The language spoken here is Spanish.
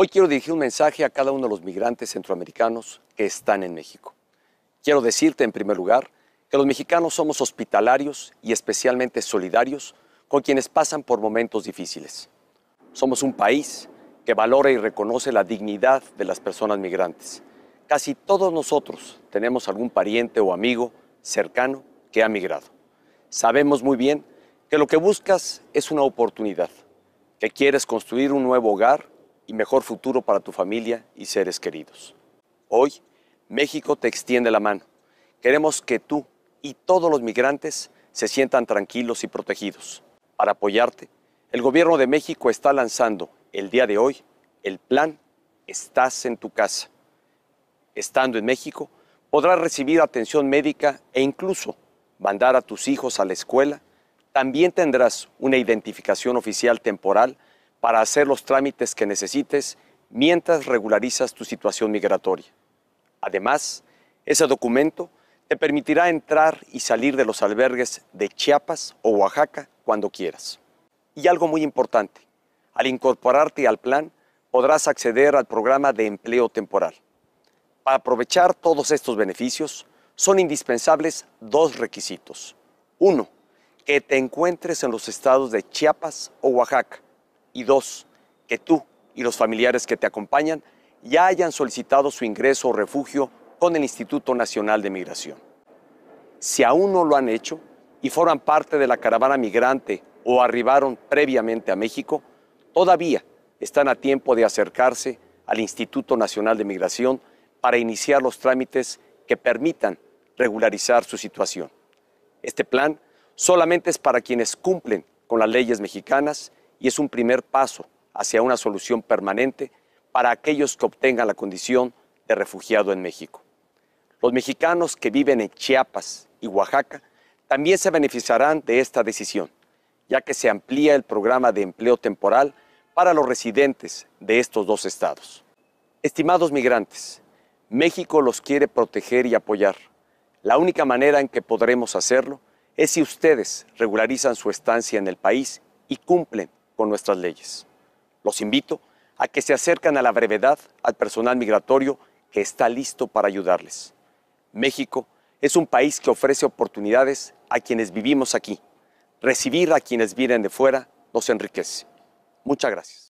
Hoy quiero dirigir un mensaje a cada uno de los migrantes centroamericanos que están en México. Quiero decirte, en primer lugar, que los mexicanos somos hospitalarios y especialmente solidarios con quienes pasan por momentos difíciles. Somos un país que valora y reconoce la dignidad de las personas migrantes. Casi todos nosotros tenemos algún pariente o amigo cercano que ha migrado. Sabemos muy bien que lo que buscas es una oportunidad, que quieres construir un nuevo hogar y mejor futuro para tu familia y seres queridos. Hoy, México te extiende la mano. Queremos que tú y todos los migrantes se sientan tranquilos y protegidos. Para apoyarte, el Gobierno de México está lanzando el día de hoy el plan Estás en tu casa. Estando en México, podrás recibir atención médica e incluso mandar a tus hijos a la escuela. También tendrás una identificación oficial temporal para hacer los trámites que necesites mientras regularizas tu situación migratoria. Además, ese documento te permitirá entrar y salir de los albergues de Chiapas o Oaxaca cuando quieras. Y algo muy importante, al incorporarte al plan, podrás acceder al programa de empleo temporal. Para aprovechar todos estos beneficios, son indispensables dos requisitos. Uno, que te encuentres en los estados de Chiapas o Oaxaca, y dos, que tú y los familiares que te acompañan ya hayan solicitado su ingreso o refugio con el Instituto Nacional de Migración. Si aún no lo han hecho y forman parte de la caravana migrante o arribaron previamente a México, todavía están a tiempo de acercarse al Instituto Nacional de Migración para iniciar los trámites que permitan regularizar su situación. Este plan solamente es para quienes cumplen con las leyes mexicanas y es un primer paso hacia una solución permanente para aquellos que obtengan la condición de refugiado en México. Los mexicanos que viven en Chiapas y Oaxaca también se beneficiarán de esta decisión, ya que se amplía el programa de empleo temporal para los residentes de estos dos estados. Estimados migrantes, México los quiere proteger y apoyar. La única manera en que podremos hacerlo es si ustedes regularizan su estancia en el país y cumplen con nuestras leyes. Los invito a que se acercan a la brevedad al personal migratorio que está listo para ayudarles. México es un país que ofrece oportunidades a quienes vivimos aquí. Recibir a quienes vienen de fuera nos enriquece. Muchas gracias.